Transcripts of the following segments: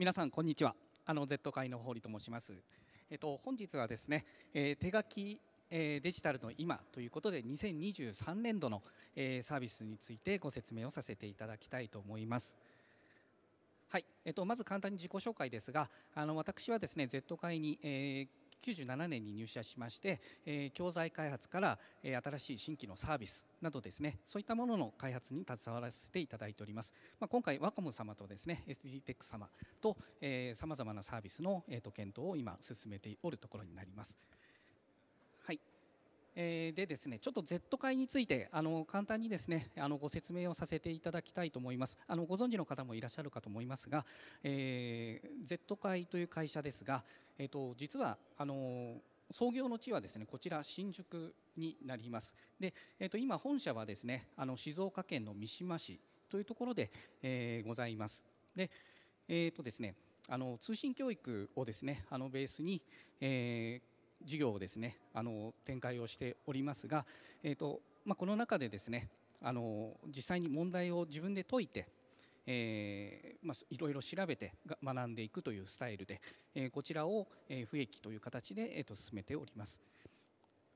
皆さんこんにちはあの Z 会の堀と申しますえっと本日はですね、えー、手書き、えデジタルの今ということで2023年度の、えサービスについてご説明をさせていただきたいと思いますはいえっとまず簡単に自己紹介ですがあの私はですね Z 会に、えー97年に入社しまして、えー、教材開発から、えー、新しい新規のサービスなどですねそういったものの開発に携わらせていただいております、まあ、今回ワコム様とですね SDTech 様とさまざまなサービスの、えーと検討を今進めておるところになります。えー、でですねちょっと Z 会についてあの簡単にですねあのご説明をさせていただきたいと思いますあのご存知の方もいらっしゃるかと思いますが、えー、Z 会という会社ですが、えーと、実はあの創業の地はですねこちら新宿になりますで、えーと、今本社はですねあの静岡県の三島市というところで、えー、ございますで,、えーとですね、あの通信教育をですねあのベースに、えー事業をですねあの展開をしておりますが、えーとまあ、この中でですねあの実際に問題を自分で解いて、えーまあ、いろいろ調べて学んでいくというスタイルで、えー、こちらを、えー、不益という形で、えー、と進めております。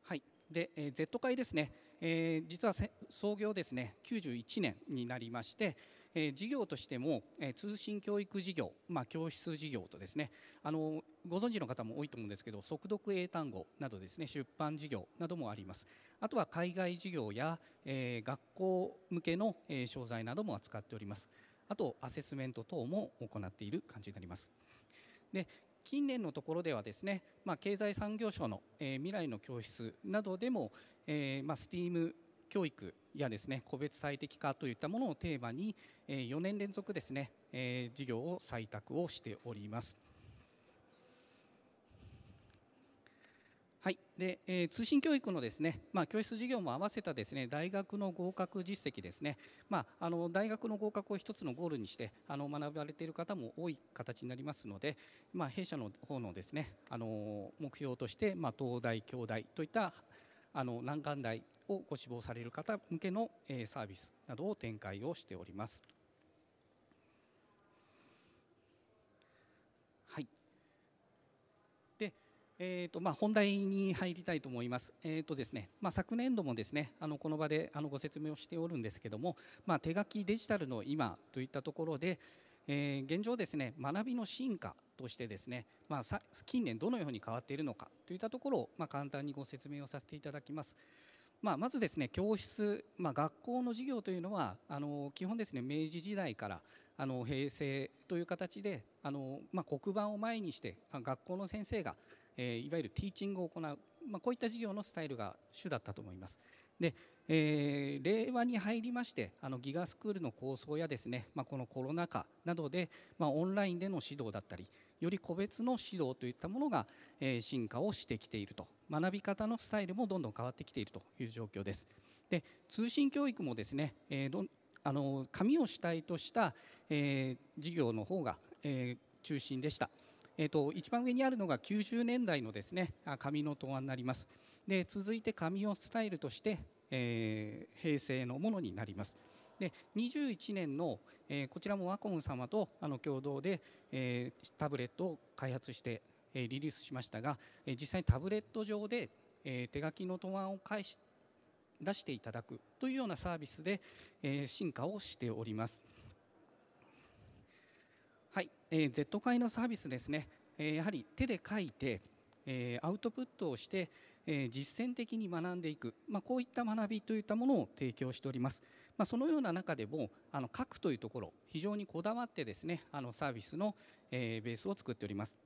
はいで、えー、Z 会ですね、えー、実は創業ですね91年になりまして、えー、事業としても、えー、通信教育事業、まあ、教室事業とですねあのご存知の方も多いと思うんですけど速読英単語などですね出版事業などもありますあとは海外事業や、えー、学校向けの、えー、商材なども扱っておりますあとアセスメント等も行っている感じになりますで近年のところではですね、まあ、経済産業省の、えー、未来の教室などでも、えーまあ、STEAM 教育やですね個別最適化といったものをテーマに4年連続ですね事業を採択をしております。はいでえー、通信教育のですね、まあ、教室授業も合わせたですね大学の合格実績ですね、まあ、あの大学の合格を1つのゴールにしてあの学ばれている方も多い形になりますので、まあ、弊社の方のですねあの目標として、まあ、東大、京大といったあの難関大をご志望される方向けの、えー、サービスなどを展開をしております。えーとまあ、本題に入りたいと思います。えーとですねまあ、昨年度もですねあのこの場であのご説明をしておるんですけども、まあ、手書きデジタルの今といったところで、えー、現状ですね学びの進化としてですね、まあ、近年どのように変わっているのかといったところを、まあ、簡単にご説明をさせていただきます。まあ、まずですね教室、まあ、学校の授業というのはあの基本ですね明治時代からあの平成という形であの、まあ、黒板を前にして学校の先生がえいわゆるティーチングを行う、まあ、こういった事業のスタイルが主だったと思います。で、えー、令和に入りましてあのギガスクールの構想やですね、まあ、このコロナ禍などで、まあ、オンラインでの指導だったりより個別の指導といったものが、えー、進化をしてきていると学び方のスタイルもどんどん変わってきているという状況です。で通信教育もですね、えー、どあの紙を主体とした、えー、授業の方が、えー、中心でした。えーと、一番上にあるのが90年代のですね紙の答案になりますで続いて紙をスタイルとして、えー、平成のものになりますで21年の、えー、こちらもワコム様とあの共同で、えー、タブレットを開発して、えー、リリースしましたが、えー、実際にタブレット上で、えー、手書きの答案を返し出していただくというようなサービスで、えー、進化をしております。はい、えー、Z 会のサービスですね、えー、やはり手で書いて、えー、アウトプットをして、えー、実践的に学んでいく、まあ、こういった学びといったものを提供しております、まあ、そのような中でもあの書くというところ非常にこだわってですねあのサービスの、えー、ベースを作っております、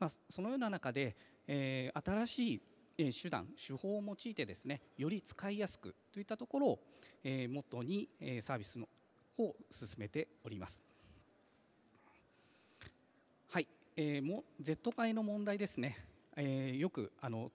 まあ、そのような中で、えー、新しい手段手法を用いてですねより使いやすくといったところを、えー、モにサービスの方を進めておりますえー、も Z 会の問題ですね、えー、よくあの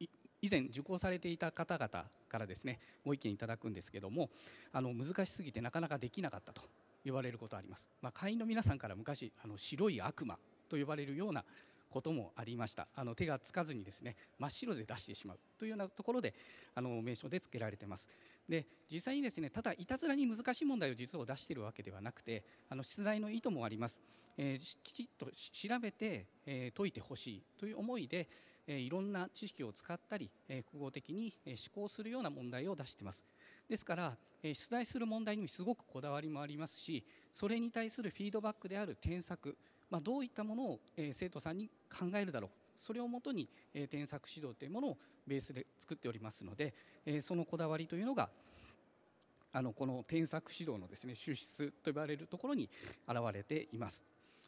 以前受講されていた方々からですねご意見いただくんですけどもあの難しすぎてなかなかできなかったと言われることあります、まあ、会員の皆さんから昔あの白い悪魔と呼ばれるようなこともありましたあの手がつかずにですね真っ白で出してしまうというようなところであの名称で付けられてますで実際にですねただいたずらに難しい問題を実を出しているわけではなくてあの出題の意図もあります、えー、きちっと調べて、えー、解いてほしいという思いで、えー、いろんな知識を使ったり、え複合的に思考するような問題を出していますですから、え出題する問題にもすごくこだわりもありますしそれに対するフィードバックである添削まあ、どういったものを生徒さんに考えるだろうそれをもとに、え添削指導というものをベースで作っておりますので、えそのこだわりというのがあのこの添削指導のですね収出と呼ばれるところに現れています。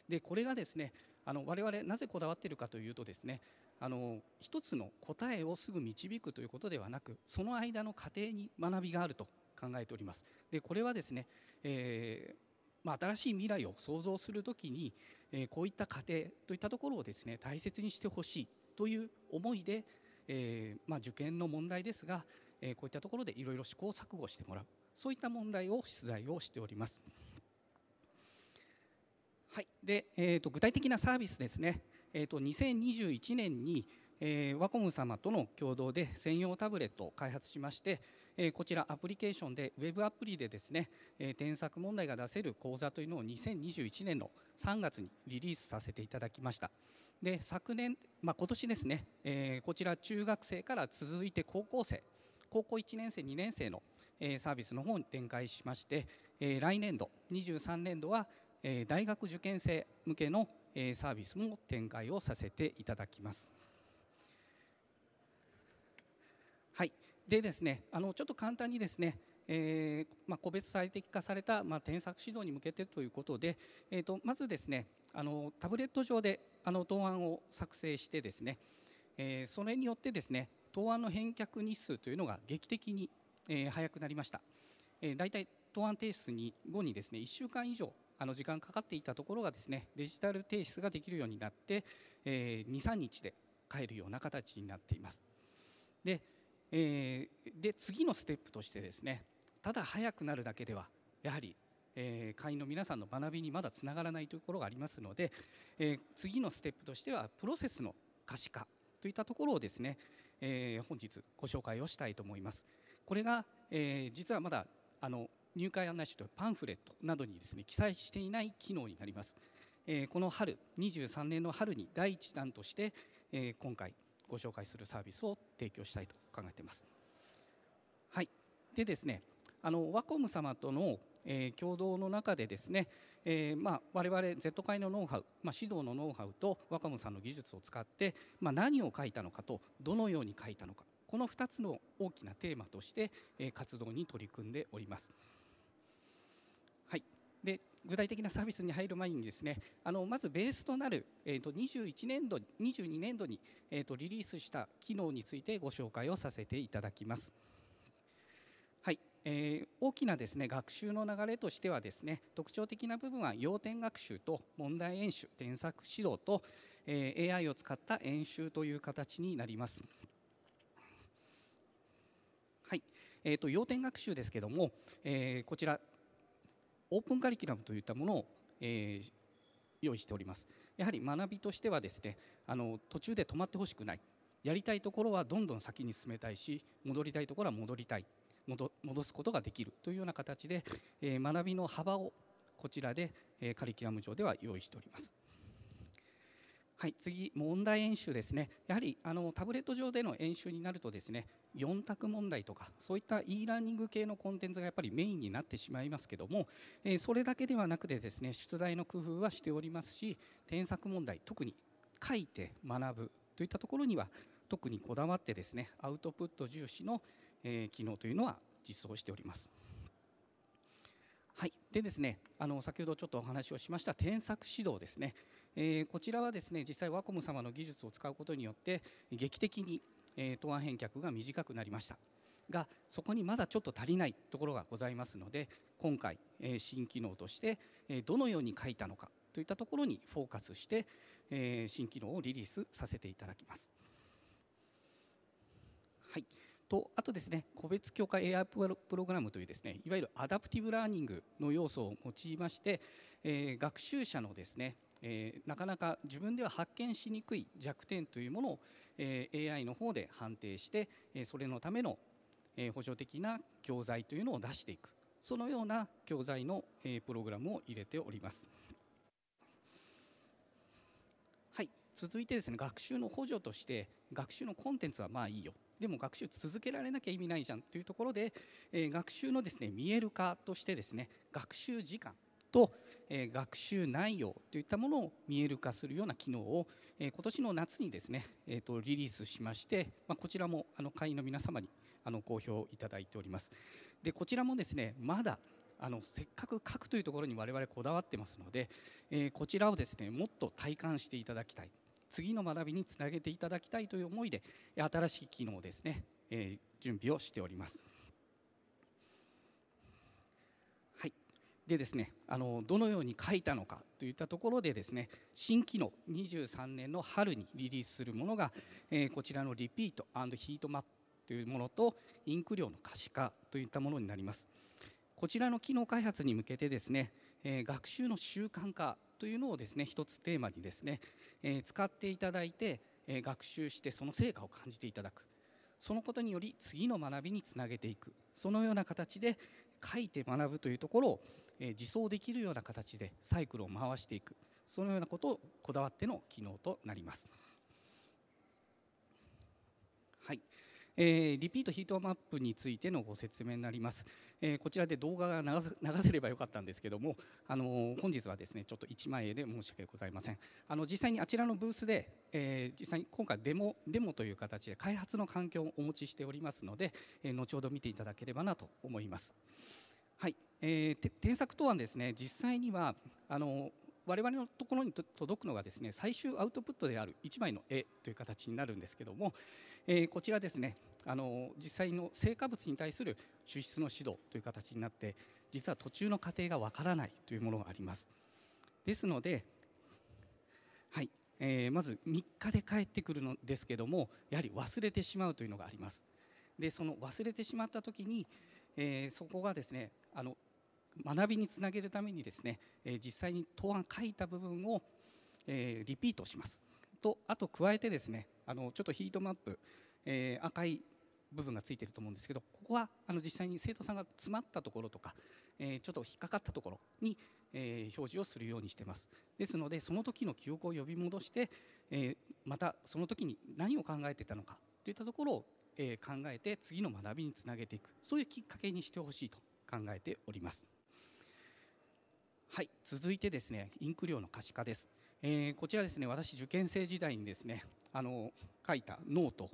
でこれがですねあの我々なぜこだわっているかというとですねあの一つの答えをすぐ導くということではなくその間の過程に学びがあると考えております。でこれはですね、えーまあ、新しい未来を想像するときにえこういった過程といったところをですね大切にしてほしいという思いで、えまあ、受験の問題ですが、えこういったところでいろいろ試行錯誤してもらうそういった問題を出題をしております。はいでえーと、具体的なサービスですね、えーと、と2021年に、えー、ワコム様との共同で専用タブレットを開発しまして、えこちらアプリケーションでウェブアプリでですね、え添削問題が出せる講座というのを2021年の3月にリリースさせていただきましたで昨年、まあ、今年ですね、えこちら中学生から続いて高校生高校1年生2年生の、サービスの方に展開しまして、え来年度23年度は、大学受験生向けの、サービスも展開をさせていただきますでですね、あのちょっと簡単にですね、えー、まあ、個別最適化された、まあ、添削指導に向けてということで、えーと、まずですねあのタブレット上であの答案を作成してですね、えー、それによってですね答案の返却日数というのが劇的に、えー、早くなりました、えー、だいたい答案提出に後にですね1週間以上あの時間かかっていたところがですねデジタル提出ができるようになって、えー、23日で帰るような形になっていますでえー、で次のステップとしてですねただ速くなるだけではやはり、えー、会員の皆さんの学びにまだつながらないというところがありますので、えー、次のステップとしてはプロセスの可視化といったところをですね、え本日ご紹介をしたいと思います。これが、え実はまだあの入会案内書とパンフレットなどにですね記載していない機能になります。えこの春23年の春に第1弾として、え今回ご紹介するサービスを提供したいと考えています。はい、でですねあのワコム様との、えー、共同の中でですね、えーまあ、我々 Z 会のノウハウ、まあ、指導のノウハウとワコムさんの技術を使って、まあ、何を書いたのかとどのように書いたのかこの2つの大きなテーマとして、えー、活動に取り組んでおります。はい、で具体的なサービスに入る前にですねあのまずベースとなる、えーと、21年度22年度に、えーと、リリースした機能についてご紹介をさせていただきます。はいえー、大きなですね学習の流れとしてはですね特徴的な部分は要点学習と問題演習添削指導と、えー、AI を使った演習という形になります。はいえーと、と要点学習ですけども、えー、こちらオープンカリキュラムといったものを、えー、用意しておりますやはり学びとしてはですねあの途中で止まってほしくないやりたいところはどんどん先に進めたいし戻りたいところは戻りたい戻すことができるというような形で、えー、学びの幅をこちらで、えー、カリキュラム上では用意しておりますはい、次、問題演習ですね、やはりあのタブレット上での演習になると、ですね4択問題とか、そういった e ラーニング系のコンテンツがやっぱりメインになってしまいますけども、えー、それだけではなくて、ですね出題の工夫はしておりますし、添削問題、特に書いて学ぶといったところには、特にこだわって、ですねアウトプット重視の、えー、機能というのは実装しております。はい、でですねあの先ほどちょっとお話をしました添削指導ですねえこちらはですね実際ワコム様の技術を使うことによって劇的に、え答案返却が短くなりましたがそこにまだちょっと足りないところがございますので今回、え新機能として、えどのように書いたのかといったところにフォーカスして、え新機能をリリースさせていただきます。はい、とあとですね個別強化 AI プログラムというですねいわゆるアダプティブラーニングの要素を用いまして、えー、学習者のですねえー、なかなか自分では発見しにくい弱点というものを、えー、AI の方で判定して、えー、それのための、えー、補助的な教材というのを出していくそのような教材の、えー、プログラムを入れております。はい、続いてですね学習の補助として学習のコンテンツはまあいいよでも学習続けられなきゃ意味ないじゃんというところで、えー、学習のですね見える化としてですね学習時間と、え学習内容といったものを見える化するような機能を、え今年の夏にですね、えとリリースしまして、まこちらもあの会員の皆様にあの好評いただいております。でこちらもですねまだあのせっかく書くというところに我々こだわってますので、えこちらをですねもっと体感していただきたい次の学びにつなげていただきたいという思いで新しい機能ですね、え準備をしております。でですねあのどのように書いたのかといったところでですね新機能23年の春にリリースするものが、えー、こちらのリピートヒートマップというものとインク量の可視化といったものになりますこちらの機能開発に向けてですね、えー、学習の習慣化というのをですね一つテーマにですね、えー、使っていただいて、え学習してその成果を感じていただくそのことにより次の学びにつなげていくそのような形で書いて学ぶというところをえ自走できるような形でサイクルを回していくそのようなことをこだわっての機能となります。はいえー、リピートヒートマップについてのご説明になります、えー、こちらで動画が流せればよかったんですけども、あのー、本日はですねちょっと1枚円で申し訳ございませんあの実際にあちらのブースで、え実際に今回デモデモという形で開発の環境をお持ちしておりますので、え後ほど見ていただければなと思います。はい、えー、添削とはですね実際にはあの我々のところに届くのがですね最終アウトプットである1枚の絵という形になるんですけども、えー、こちらですねあの実際の成果物に対する抽出の指導という形になって実は途中の過程がわからないというものがありますですので、はいえー、まず3日で帰ってくるのですけどもやはり忘れてしまうというのがありますでその忘れてしまったきに、えー、そこがですねあの学びにつなげるためにですね、え実際に答案書いた部分を、えリピートしますとあと加えてですねあのちょっとヒートマップ、え赤い部分がついてると思うんですけどここはあの実際に生徒さんが詰まったところとか、えちょっと引っかかったところに、え表示をするようにしてますですのでその時の記憶を呼び戻して、えまたその時に何を考えてたのかといったところを、え考えて次の学びにつなげていくそういうきっかけにしてほしいと考えております。はい、続いてですね、インク量の可視化です。えー、こちらですね、私受験生時代にですね、あの書いたノート。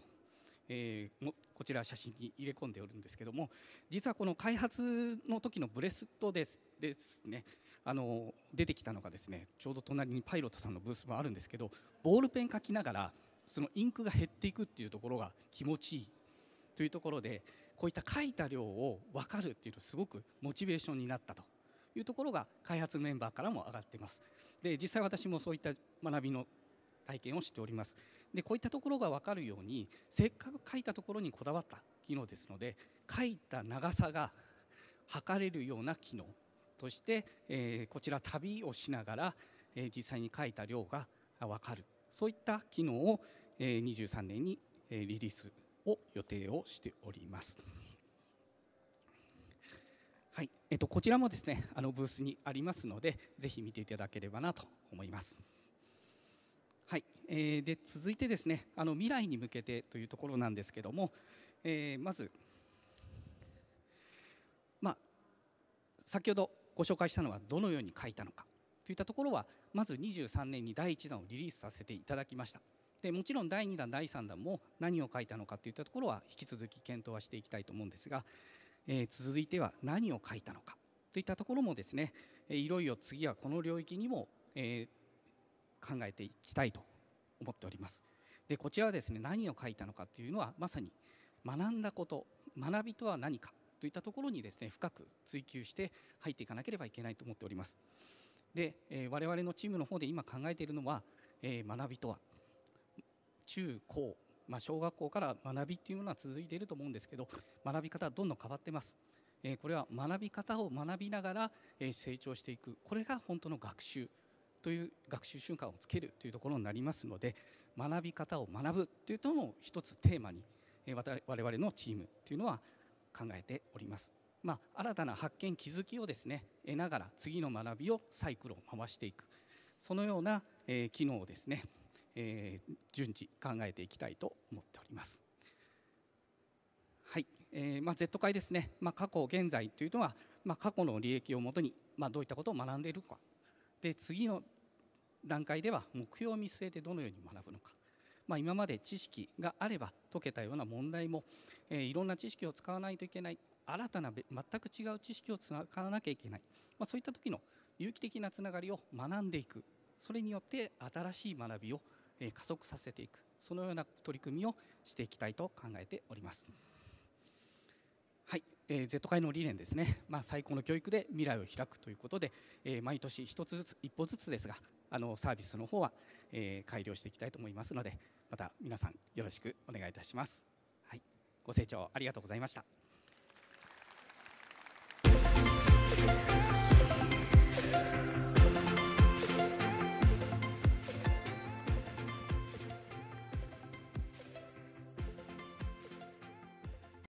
えー、こちら写真に入れ込んでおるんですけども実はこの開発の時のブレストですですねあの出てきたのがですねちょうど隣にパイロットさんのブースもあるんですけどボールペン書きながらそのインクが減っていくっていうところが気持ちいいというところでこういった書いた量を分かるっていうのすごくモチベーションになったというところが開発メンバーからも上がっていますで実際私もそういった学びの体験をしておりますでこういったところが分かるようにせっかく書いたところにこだわった機能ですので書いた長さが測れるような機能として、えー、こちら旅をしながら、えー、実際に書いた量が分かるそういった機能を、えー、23年に、えリリースを予定をしております。はいえっと、こちらもですねあのブースにありますのでぜひ見ていただければなと思います。はいえー、で続いてですねあの未来に向けてというところなんですけども、えー、まず、まあ、先ほどご紹介したのはどのように書いたのかといったところはまず23年に第1弾をリリースさせていただきました。でもちろん第2弾第3弾も何を書いたのかといったところは引き続き検討はしていきたいと思うんですが、えー、続いては何を書いたのかといったところもですねいろいろ次はこの領域にも、えー、考えていきたいと思っております。でこちらはですね何を書いたのかというのはまさに学んだこと学びとは何かといったところにですね深く追求して入っていかなければいけないと思っております。で、えー、我々のチームの方で今考えているのは、えー、学びとは中高、まあ、小学校から学びっていうものは続いていると思うんですけど学び方はどんどん変わってます。えこれは学び方を学びながら、え成長していくこれが本当の学習という学習習慣をつけるというところになりますので学び方を学ぶというとも一つテーマに、え我々のチームというのは考えております。まあ、新たな発見気づきをですね得ながら次の学びをサイクルを回していくそのような、え機能をですねえー、順次考えていきたいと思っております。はいえーまあ、Z 会ですね、まあ、過去、現在というのは、まあ、過去の利益をもとに、まあ、どういったことを学んでいるかで次の段階では目標を見据えてどのように学ぶのか、まあ、今まで知識があれば解けたような問題も、えー、いろんな知識を使わないといけない新たな全く違う知識を使わなきゃいけない、まあ、そういった時の有機的なつながりを学んでいくそれによって新しい学びを加速させていくそのような取り組みをしていきたいと考えております。はい、えー、Z 会の理念ですね、まあ、最高の教育で未来を開くということで、えー、毎年1つずつ、1歩ずつですが、あのサービスの方は、えー、改良していきたいと思いますので、また皆さん、よろしくお願いいたします。はい、ご清聴ありがとうございました。